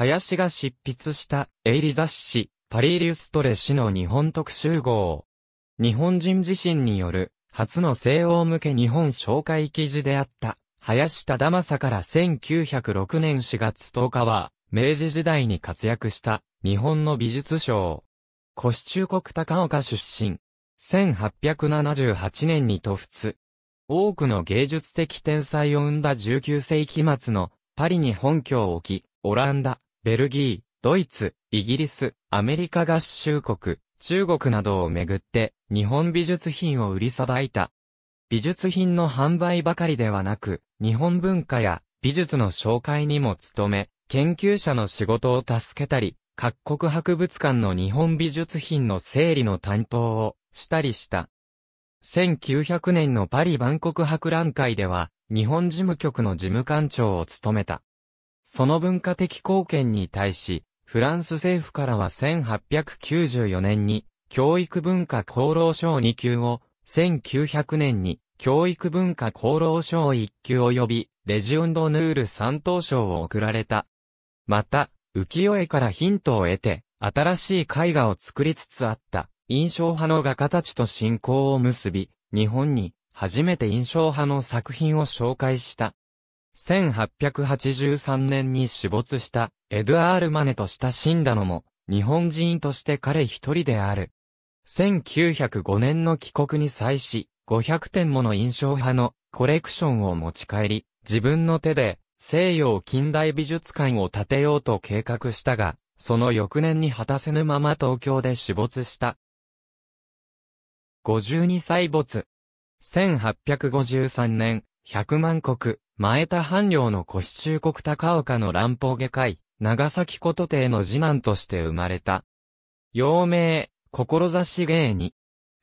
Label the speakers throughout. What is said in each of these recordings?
Speaker 1: 林が執筆したエイリ雑誌、パリリュストレ氏の日本特集号。日本人自身による初の西欧向け日本紹介記事であった、林忠正から1906年4月10日は、明治時代に活躍した日本の美術賞。古市中国高岡出身。1878年に都仏。多くの芸術的天才を生んだ19世紀末のパリに本拠を置き、オランダ、ベルギー、ドイツ、イギリス、アメリカ合衆国、中国などをめぐって、日本美術品を売りさばいた。美術品の販売ばかりではなく、日本文化や美術の紹介にも努め、研究者の仕事を助けたり、各国博物館の日本美術品の整理の担当をしたりした。1900年のパリ万国博覧会では、日本事務局の事務官長を務めた。その文化的貢献に対し、フランス政府からは1894年に、教育文化功労賞2級を、1900年に、教育文化功労賞1級及び、レジオンドヌール3等賞を贈られた。また、浮世絵からヒントを得て、新しい絵画を作りつつあった、印象派の画家たちと信仰を結び、日本に、初めて印象派の作品を紹介した。1883年に死没したエドアール・マネと親しんだのも、日本人として彼一人である。1905年の帰国に際し、500点もの印象派のコレクションを持ち帰り、自分の手で西洋近代美術館を建てようと計画したが、その翌年に果たせぬまま東京で死没した。52歳没。1853年、100万国、前田藩領の古市中国高岡の乱方外科医、長崎琴帝の次男として生まれた。幼名、志芸に。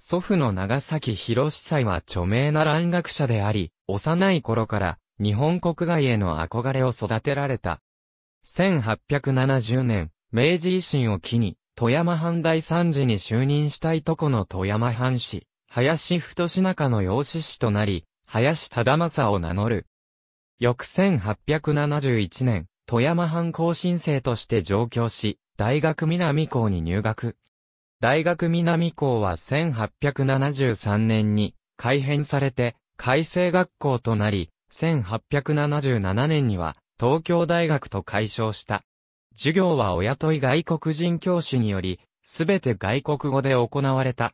Speaker 1: 祖父の長崎広司祭は著名な蘭学者であり、幼い頃から日本国外への憧れを育てられた。1870年、明治維新を機に、富山藩大参事に就任したいとこの富山藩士、林太中の養子師となり、林忠政を名乗る、翌1871年、富山藩校新生として上京し、大学南校に入学。大学南校は1873年に改編されて、改正学校となり、1877年には東京大学と改称した。授業は親とい外国人教師により、すべて外国語で行われた。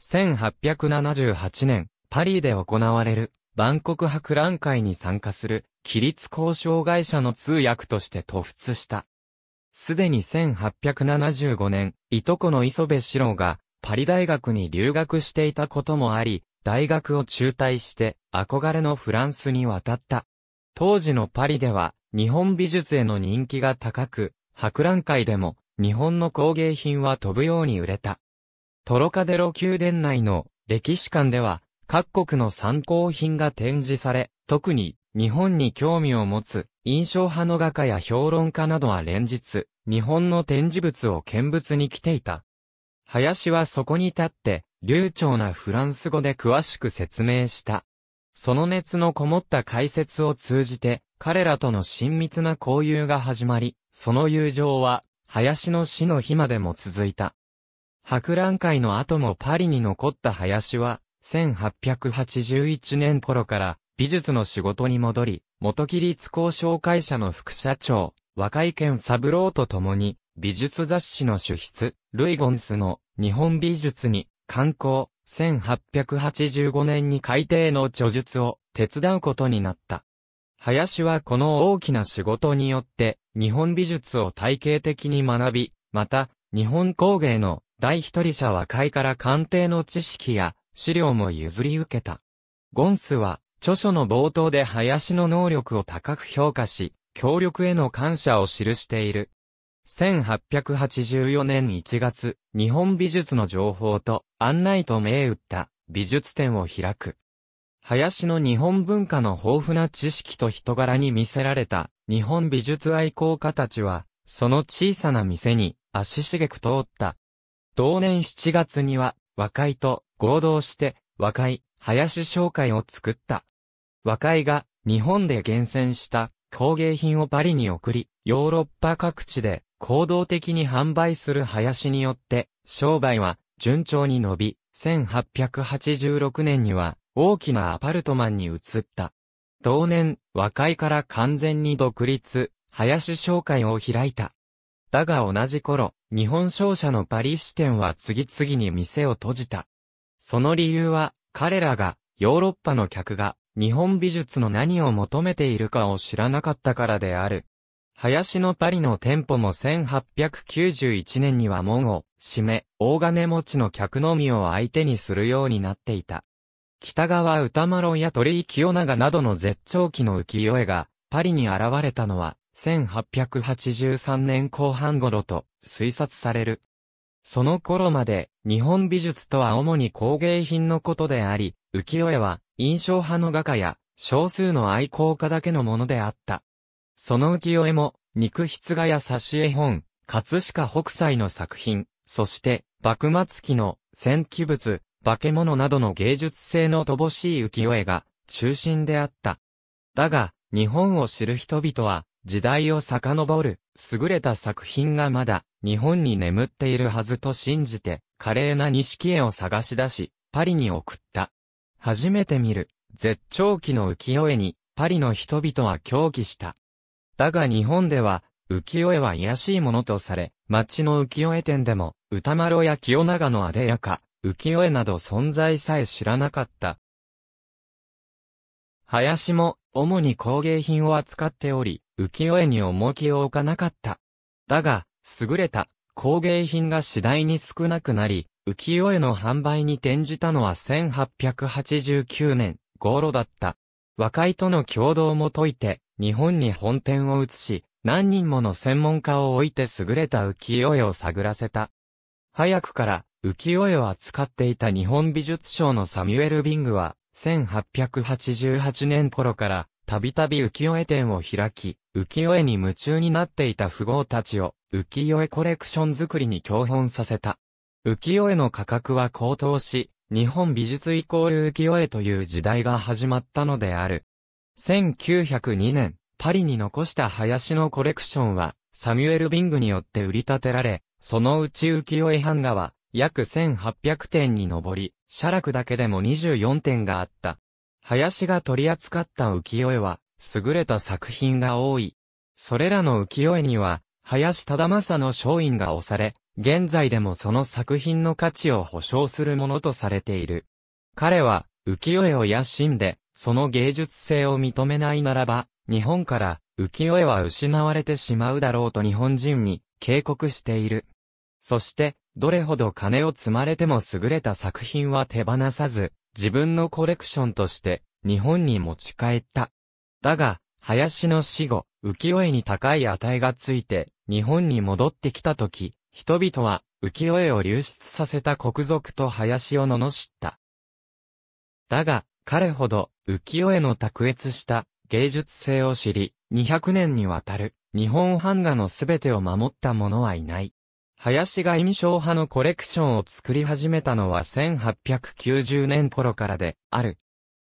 Speaker 1: 1878年、パリで行われる万国博覧会に参加する、規律交渉会社の通訳として突出した。すでに1875年、いとこの磯部四郎が、パリ大学に留学していたこともあり、大学を中退して、憧れのフランスに渡った。当時のパリでは、日本美術への人気が高く、博覧会でも、日本の工芸品は飛ぶように売れた。トロカデロ宮殿内の歴史館では、各国の参考品が展示され、特に日本に興味を持つ印象派の画家や評論家などは連日、日本の展示物を見物に来ていた。林はそこに立って、流暢なフランス語で詳しく説明した。その熱のこもった解説を通じて、彼らとの親密な交友が始まり、その友情は、林の死の日までも続いた。博覧会の後もパリに残った林は、1881年頃から美術の仕事に戻り、元木立交渉会社の副社長、若井健三郎と共に、美術雑誌の主筆、ルイゴンスの日本美術に、観光、1885年に改訂の著述を手伝うことになった。林はこの大きな仕事によって、日本美術を体系的に学び、また、日本工芸の第一人者和解から鑑定の知識や、資料も譲り受けた。ゴンスは、著書の冒頭で林の能力を高く評価し、協力への感謝を記している。1884年1月、日本美術の情報と案内と銘打った美術展を開く。林の日本文化の豊富な知識と人柄に魅せられた日本美術愛好家たちは、その小さな店に足しげく通った。同年7月には、和解と合同して和解、林商会を作った。和解が日本で厳選した工芸品をパリに送り、ヨーロッパ各地で行動的に販売する林によって商売は順調に伸び、1886年には大きなアパルトマンに移った。同年、和解から完全に独立、林商会を開いた。だが同じ頃、日本商社のパリ支店は次々に店を閉じた。その理由は、彼らが、ヨーロッパの客が、日本美術の何を求めているかを知らなかったからである。林のパリの店舗も1891年には門を閉め、大金持ちの客のみを相手にするようになっていた。北川歌丸や鳥居清長などの絶頂期の浮世絵が、パリに現れたのは、1883年後半頃と推察される。その頃まで、日本美術とは主に工芸品のことであり、浮世絵は、印象派の画家や、少数の愛好家だけのものであった。その浮世絵も、肉筆画や挿絵本、葛飾北斎の作品、そして、幕末期の、戦記物、化け物などの芸術性の乏しい浮世絵が、中心であった。だが、日本を知る人々は、時代を遡る、優れた作品がまだ、日本に眠っているはずと信じて、華麗な錦絵を探し出し、パリに送った。初めて見る、絶頂期の浮世絵に、パリの人々は狂気した。だが日本では、浮世絵は癒しいものとされ、町の浮世絵店でも、歌丸や清長のあでやか、浮世絵など存在さえ知らなかった。林も、主に工芸品を扱っており、浮世絵に重きを置かなかった。だが、優れた工芸品が次第に少なくなり、浮世絵の販売に転じたのは1889年頃だった。和解との共同も解いて、日本に本店を移し、何人もの専門家を置いて優れた浮世絵を探らせた。早くから浮世絵を扱っていた日本美術賞のサミュエル・ビングは、1888年頃からたびたび浮世絵展を開き、浮世絵に夢中になっていた富豪たちを、浮世絵コレクション作りに共本させた。浮世絵の価格は高騰し、日本美術イコール浮世絵という時代が始まったのである。1902年、パリに残した林のコレクションは、サミュエル・ビングによって売り立てられ、そのうち浮世絵版画は、約1800点に上り、写楽だけでも24点があった。林が取り扱った浮世絵は、優れた作品が多い。それらの浮世絵には、林忠政の商陰が押され、現在でもその作品の価値を保証するものとされている。彼は、浮世絵を野心で、その芸術性を認めないならば、日本から浮世絵は失われてしまうだろうと日本人に警告している。そして、どれほど金を積まれても優れた作品は手放さず、自分のコレクションとして日本に持ち帰った。だが、林の死後、浮世絵に高い値がついて日本に戻ってきた時、人々は浮世絵を流出させた国賊と林を罵った。だが、彼ほど浮世絵の卓越した芸術性を知り、200年にわたる日本版画のすべてを守った者はいない。林が印象派のコレクションを作り始めたのは1890年頃からである。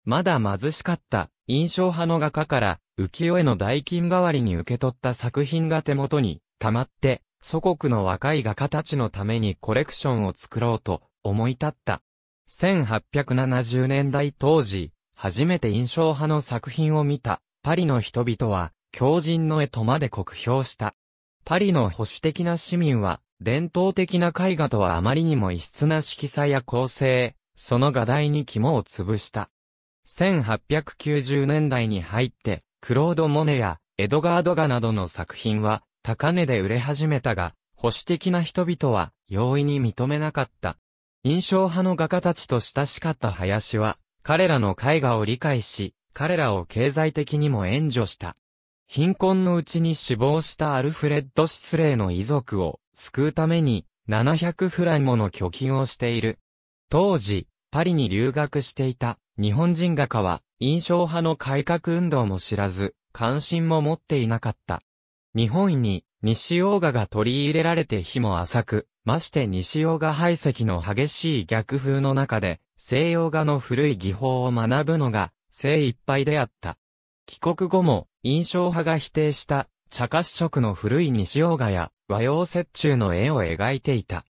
Speaker 1: まだ貧しかった印象派の画家から浮世絵の代金代わりに受け取った作品が手元に溜まって祖国の若い画家たちのためにコレクションを作ろうと思い立った。1870年代当時、初めて印象派の作品を見たパリの人々は狂人の絵とまで酷評した。パリの保守的な市民は伝統的な絵画とはあまりにも異質な色彩や構成、その画題に肝を潰した。1890年代に入って、クロード・モネやエドガード・ガなどの作品は高値で売れ始めたが、保守的な人々は容易に認めなかった。印象派の画家たちと親しかった林は、彼らの絵画を理解し、彼らを経済的にも援助した。貧困のうちに死亡したアルフレッド・シスレの遺族を救うために700フランもの貯金をしている。当時、パリに留学していた日本人画家は印象派の改革運動も知らず、関心も持っていなかった。日本に西洋画が取り入れられて日も浅く、まして西洋画排斥の激しい逆風の中で、西洋画の古い技法を学ぶのが精一杯であった。帰国後も印象派が否定した茶褐色の古い西洋画や和洋折衷の絵を描いていた。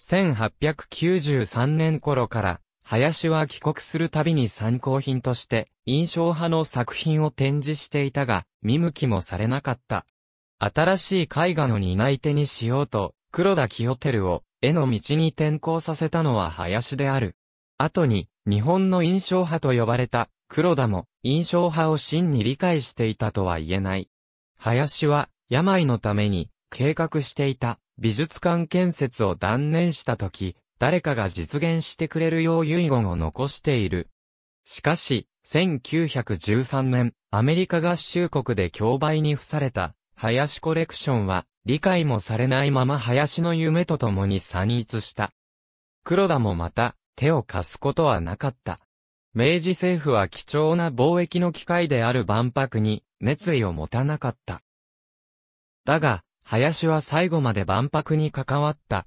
Speaker 1: 1893年頃から、林は帰国するたびに参考品として、印象派の作品を展示していたが、見向きもされなかった。新しい絵画の担い手にしようと、黒田清照を絵の道に転向させたのは林である。後に、日本の印象派と呼ばれた黒田も印象派を真に理解していたとは言えない。林は病のために計画していた美術館建設を断念した時、誰かが実現してくれるよう遺言を残している。しかし、1913年、アメリカ合衆国で競売に付された、林コレクションは、理解もされないまま林の夢と共に散逸した。黒田もまた、手を貸すことはなかった。明治政府は貴重な貿易の機会である万博に熱意を持たなかった。だが、林は最後まで万博に関わった。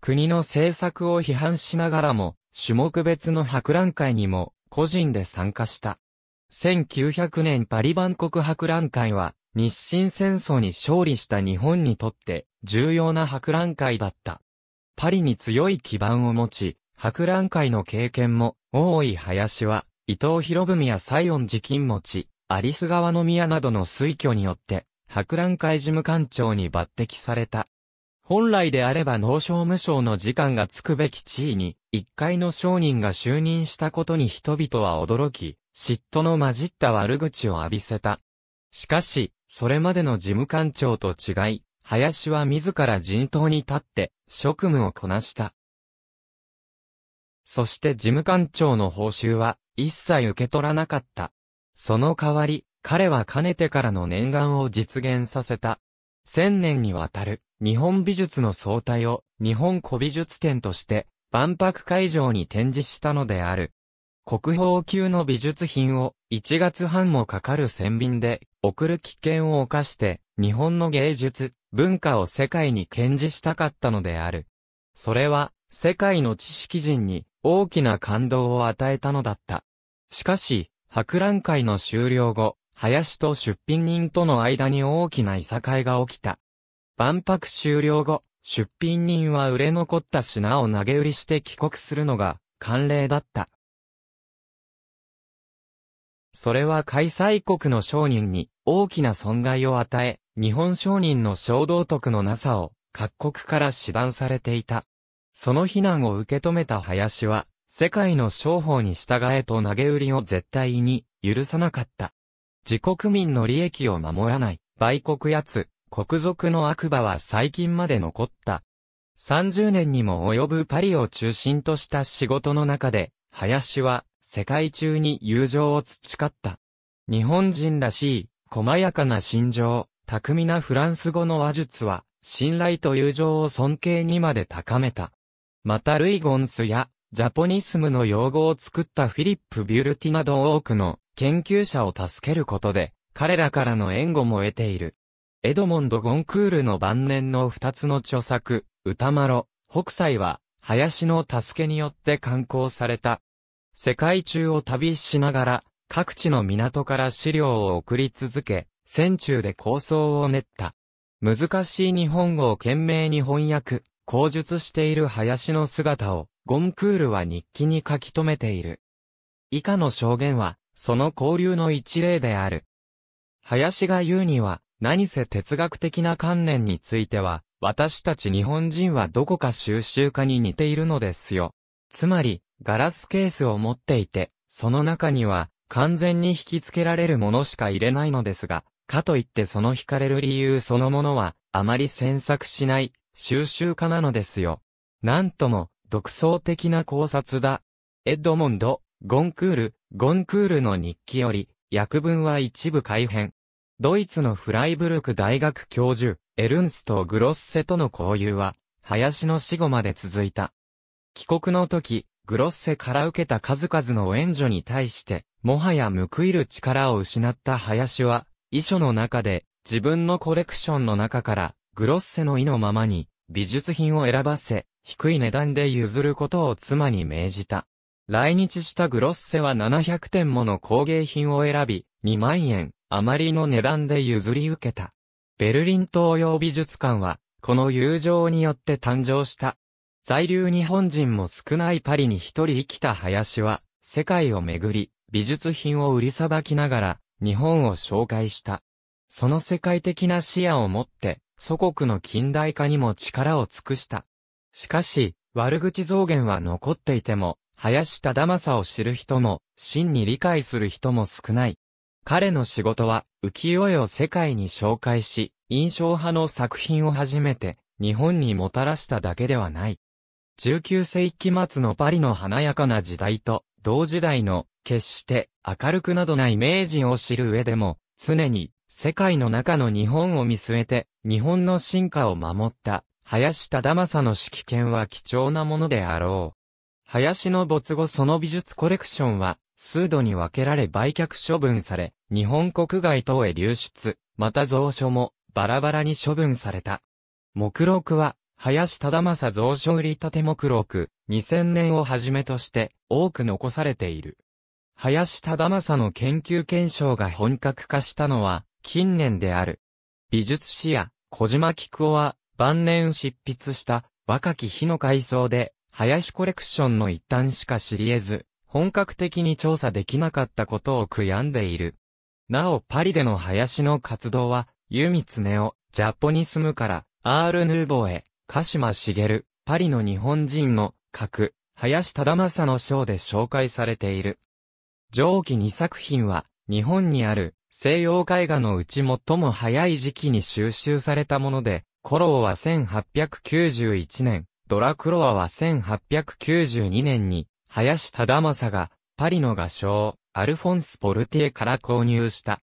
Speaker 1: 国の政策を批判しながらも、種目別の博覧会にも個人で参加した。1900年パリ万国博覧会は、日清戦争に勝利した日本にとって重要な博覧会だった。パリに強い基盤を持ち、博覧会の経験も多い林は、伊藤博文や西園寺金持ち、リス川の宮などの推挙によって、博覧会事務官長に抜擢された。本来であれば農商務省の時間がつくべき地位に、一階の商人が就任したことに人々は驚き、嫉妬の混じった悪口を浴びせた。しかし、それまでの事務官長と違い、林は自ら陣頭に立って、職務をこなした。そして事務官長の報酬は、一切受け取らなかった。その代わり、彼はかねてからの念願を実現させた。千年にわたる日本美術の総体を日本古美術展として万博会場に展示したのである。国宝級の美術品を1月半もかかる船便で送る危険を犯して日本の芸術、文化を世界に展示したかったのである。それは世界の知識人に大きな感動を与えたのだった。しかし、博覧会の終了後、林と出品人との間に大きないさかいが起きた。万博終了後、出品人は売れ残った品を投げ売りして帰国するのが慣例だった。それは開催国の商人に大きな損害を与え、日本商人の小道徳のなさを各国から指断されていた。その非難を受け止めた林は、世界の商法に従えと投げ売りを絶対に許さなかった。自国民の利益を守らない、売国やつ、国賊の悪馬は最近まで残った。30年にも及ぶパリを中心とした仕事の中で、林は世界中に友情を培った。日本人らしい、細やかな心情、巧みなフランス語の話術は、信頼と友情を尊敬にまで高めた。またルイゴンスや、ジャポニスムの用語を作ったフィリップ・ビュルティなど多くの研究者を助けることで、彼らからの援護も得ている。エドモンド・ゴンクールの晩年の二つの著作、歌丸、北斎は、林の助けによって刊行された。世界中を旅しながら、各地の港から資料を送り続け、戦中で構想を練った。難しい日本語を懸命に翻訳、口述している林の姿を、ゴンクールは日記に書き留めている。以下の証言は、その交流の一例である。林が言うには、何せ哲学的な観念については、私たち日本人はどこか収集家に似ているのですよ。つまり、ガラスケースを持っていて、その中には、完全に引き付けられるものしか入れないのですが、かといってその惹かれる理由そのものは、あまり詮索しない、収集家なのですよ。なんとも、独創的な考察だ。エドモンド、ゴンクール、ゴンクールの日記より、訳文は一部改変。ドイツのフライブルク大学教授、エルンスト・グロッセとの交友は、林の死後まで続いた。帰国の時、グロッセから受けた数々の援助に対して、もはや報いる力を失った林は、遺書の中で、自分のコレクションの中から、グロッセの意のままに、美術品を選ばせ、低い値段で譲ることを妻に命じた。来日したグロッセは700点もの工芸品を選び、2万円、余りの値段で譲り受けた。ベルリン東洋美術館は、この友情によって誕生した。在留日本人も少ないパリに一人生きた林は、世界をめぐり、美術品を売りさばきながら、日本を紹介した。その世界的な視野を持って、祖国の近代化にも力を尽くした。しかし、悪口増減は残っていても、林忠政を知る人も、真に理解する人も少ない。彼の仕事は、浮世絵を世界に紹介し、印象派の作品を初めて、日本にもたらしただけではない。19世紀末のパリの華やかな時代と、同時代の、決して明るくなどない名人を知る上でも、常に世界の中の日本を見据えて、日本の進化を守った、林忠政の指揮権は貴重なものであろう。林の没後その美術コレクションは、数度に分けられ売却処分され、日本国外等へ流出、また蔵書もバラバラに処分された。目録は、林忠正蔵書売立目録、2000年をはじめとして多く残されている。林忠正の研究検証が本格化したのは近年である。美術史や小島菊夫は晩年執筆した若き日の回想で林コレクションの一端しか知り得ず、本格的に調査できなかったことを悔やんでいる。なおパリでの林の活動は、ユミツネオ、ジャポニスムから、アール・ヌーボーへ、鹿島茂、パリの日本人の、格、林忠正の章で紹介されている。上記2作品は、日本にある、西洋絵画のうち最も早い時期に収集されたもので、コローは1891年、ドラクロワは1892年に、林忠政が、パリの画商、アルフォンス・ポルティエから購入した。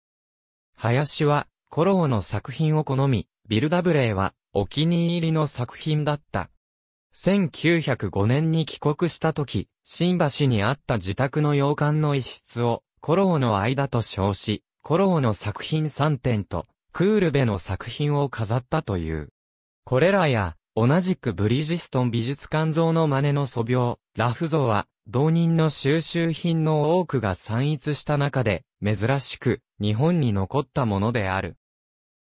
Speaker 1: 林は、コローの作品を好み、ビルダブレーは、お気に入りの作品だった。1905年に帰国した時、新橋にあった自宅の洋館の一室を、コローの間と称し、コローの作品3点と、クールベの作品を飾ったという。これらや、同じくブリジストン美術館像の真似の素描、ラフ像は、同人の収集品の多くが散逸した中で、珍しく、日本に残ったものである。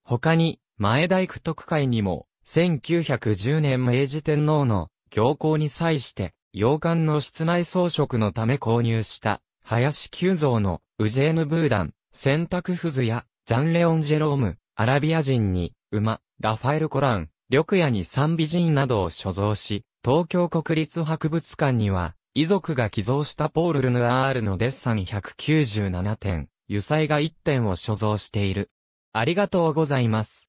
Speaker 1: 他に、前大工特会にも、1910年明治天皇の行幸に際して、洋館の室内装飾のため購入した、林久蔵のウジェーヌ・ブーダン、洗濯フズや、ジャン・レオン・ジェローム、アラビア人に、馬、ラファエル・コラン、緑野に三美人などを所蔵し、東京国立博物館には、遺族が寄贈したポール・ルヌアールのデッサン197点、油彩画1点を所蔵している。ありがとうございます。